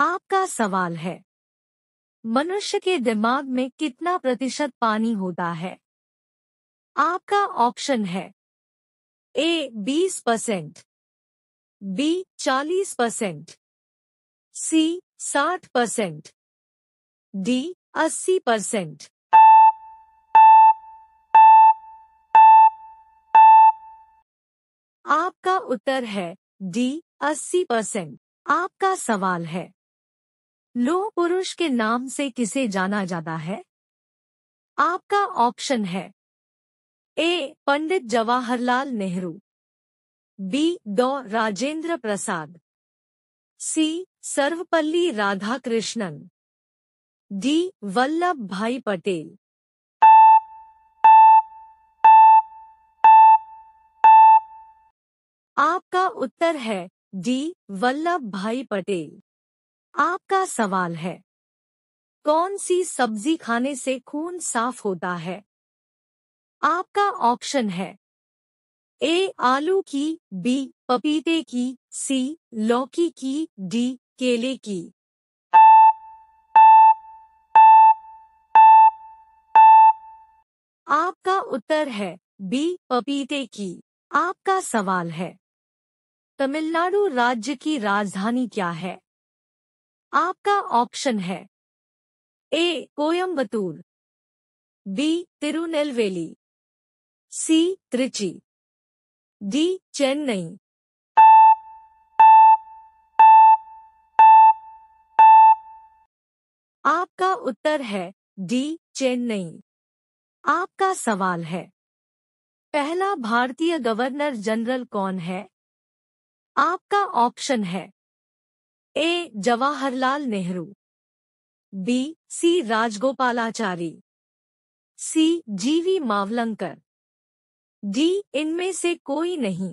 आपका सवाल है मनुष्य के दिमाग में कितना प्रतिशत पानी होता है आपका ऑप्शन है ए बीस परसेंट बी चालीस परसेंट सी साठ परसेंट डी अस्सी परसेंट आपका उत्तर है डी अस्सी परसेंट आपका सवाल है लोह पुरुष के नाम से किसे जाना जाता है आपका ऑप्शन है ए पंडित जवाहरलाल नेहरू बी दो Rajendra Prasad C Sarvepalli Radhakrishnan D Vallabhbhai Patel आपका उत्तर है डी वल्लभ भाई पटेल आपका सवाल है कौन सी सब्जी खाने से खून साफ होता है आपका ऑप्शन है ए आलू की बी पपीते की सी लौकी की डी केले की आपका उत्तर है बी पपीते की आपका सवाल है तमिलनाडु राज्य की राजधानी क्या है आपका ऑप्शन है A Coimbatore B Tirunelveli C Trichy D Chennai आपका उत्तर है डी चेन्नई आपका सवाल है पहला भारतीय गवर्नर जनरल कौन है आपका ऑप्शन है A Jawaharlal Nehru B C Rajagopalachari C G V Mavalankar D इनमें से कोई नहीं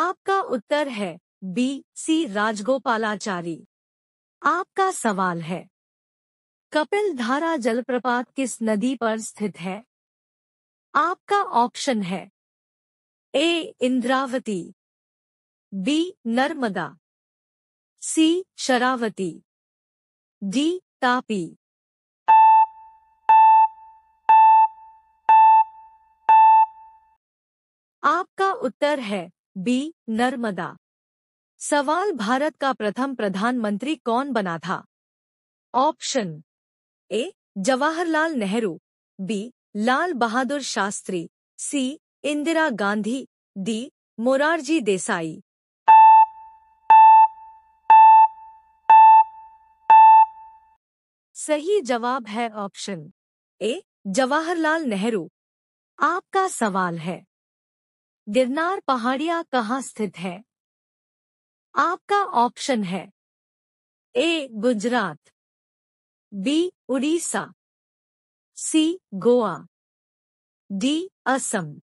आपका उत्तर है बी सी राजगोपालाचारी आपका सवाल है कपिल धारा जलप्रपात किस नदी पर स्थित है आपका ऑप्शन है A Indravati B Narmada C Sharavati D Tapi आपका उत्तर है बी नर्मदा सवाल भारत का प्रथम प्रधानमंत्री कौन बना था option A Jawaharlal Nehru B Lal Bahadur Shastri C Indira Gandhi D Morarji Desai सही जवाब है ऑप्शन ए जवाहरलाल नेहरू आपका सवाल है गिरनार पहाड़िया कहाँ स्थित है आपका ऑप्शन है A Gujarat B Orissa C Goa D Assam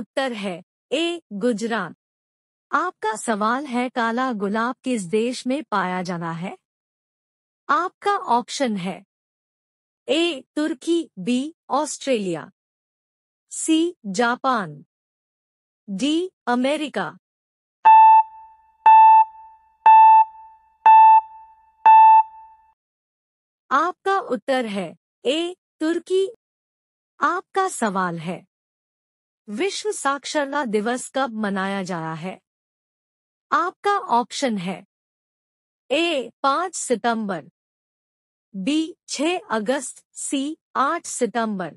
उत्तर है ए गुजरात आपका सवाल है काला गुलाब किस देश में पाया जाना है आपका ऑप्शन है A Turkey B Australia C Japan D America आपका उत्तर है ए तुर्की आपका सवाल है विश्व साक्षरता दिवस कब मनाया जा रहा है आपका ऑप्शन है ए पांच सितंबर बी 6 अगस्त सी 8 सितंबर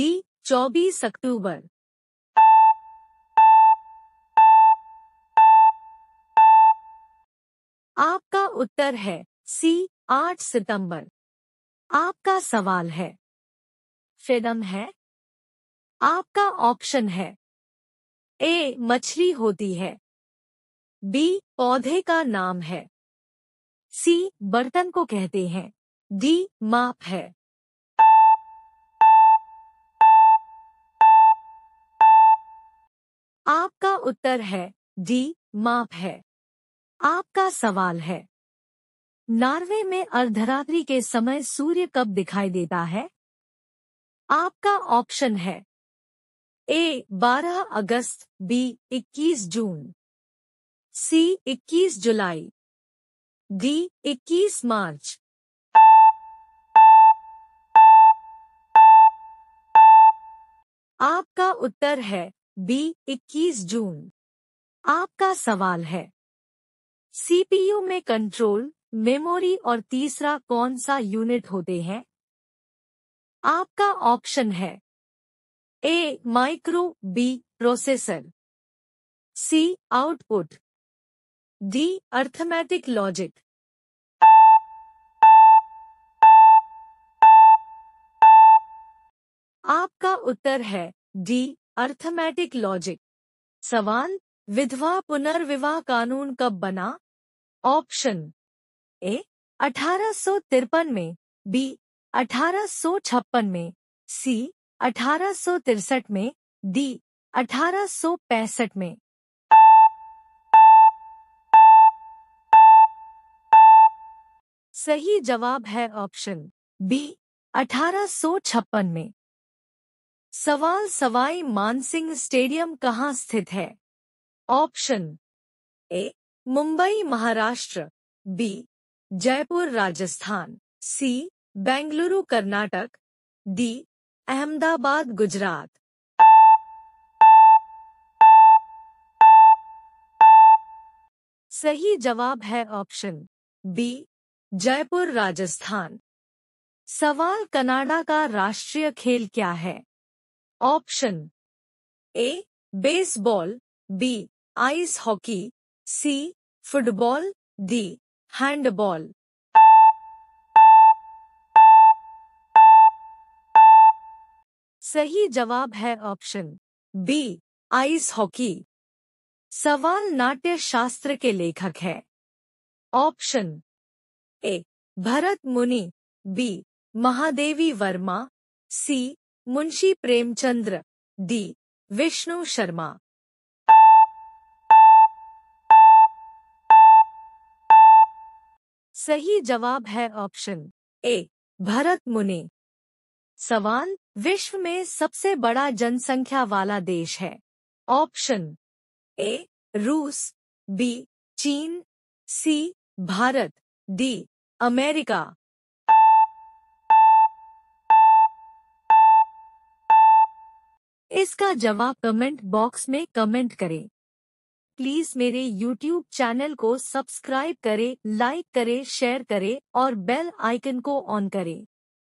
डी 24 अक्टूबर आपका उत्तर है सी 8 सितंबर आपका सवाल है फेडम है आपका ऑप्शन है ए मछली होती है बी पौधे का नाम है सी बर्तन को कहते हैं डी माप है आपका उत्तर है डी माप है आपका सवाल है नार्वे में अर्धरात्रि के समय सूर्य कब दिखाई देता है आपका ऑप्शन है ए 12 अगस्त बी 21 जून सी 21 जुलाई डी 21 मार्च आपका उत्तर है बी 21 जून आपका सवाल है सीपीयू में कंट्रोल मेमोरी और तीसरा कौन सा यूनिट होते हैं आपका ऑप्शन है A micro B processor C output D arithmetic logic आपका उत्तर है डी अर्थमैटिक लॉजिक सवाल विधवा पुनर्विवाह कानून कब बना ऑप्शन ए अठारह में बी अठारह में सी अठारह में डी अठारह में सही जवाब है ऑप्शन बी अठारह में सवाल सवाई मानसिंह स्टेडियम कहाँ स्थित है option A Mumbai Maharashtra B Jaipur Rajasthan C Bengaluru Karnataka D Ahmedabad Gujarat सही जवाब है ऑप्शन बी जयपुर राजस्थान सवाल कनाडा का राष्ट्रीय खेल क्या है option A baseball B ice hockey C football D handball सही जवाब है ऑप्शन बी आइस हॉकी सवाल नाट्य शास्त्र के लेखक है option A Bharat Muni B Mahadevi Verma C Munshi Premchandra D Vishnu Sharma सही जवाब है ऑप्शन ए भरत मुनि सवाल विश्व में सबसे बड़ा जनसंख्या वाला देश है ऑप्शन ए रूस बी चीन सी भारत डी अमेरिका इसका जवाब कमेंट बॉक्स में कमेंट करें प्लीज मेरे यूट्यूब चैनल को सब्सक्राइब करें लाइक करें शेयर करें और बेल आइकन को ऑन करें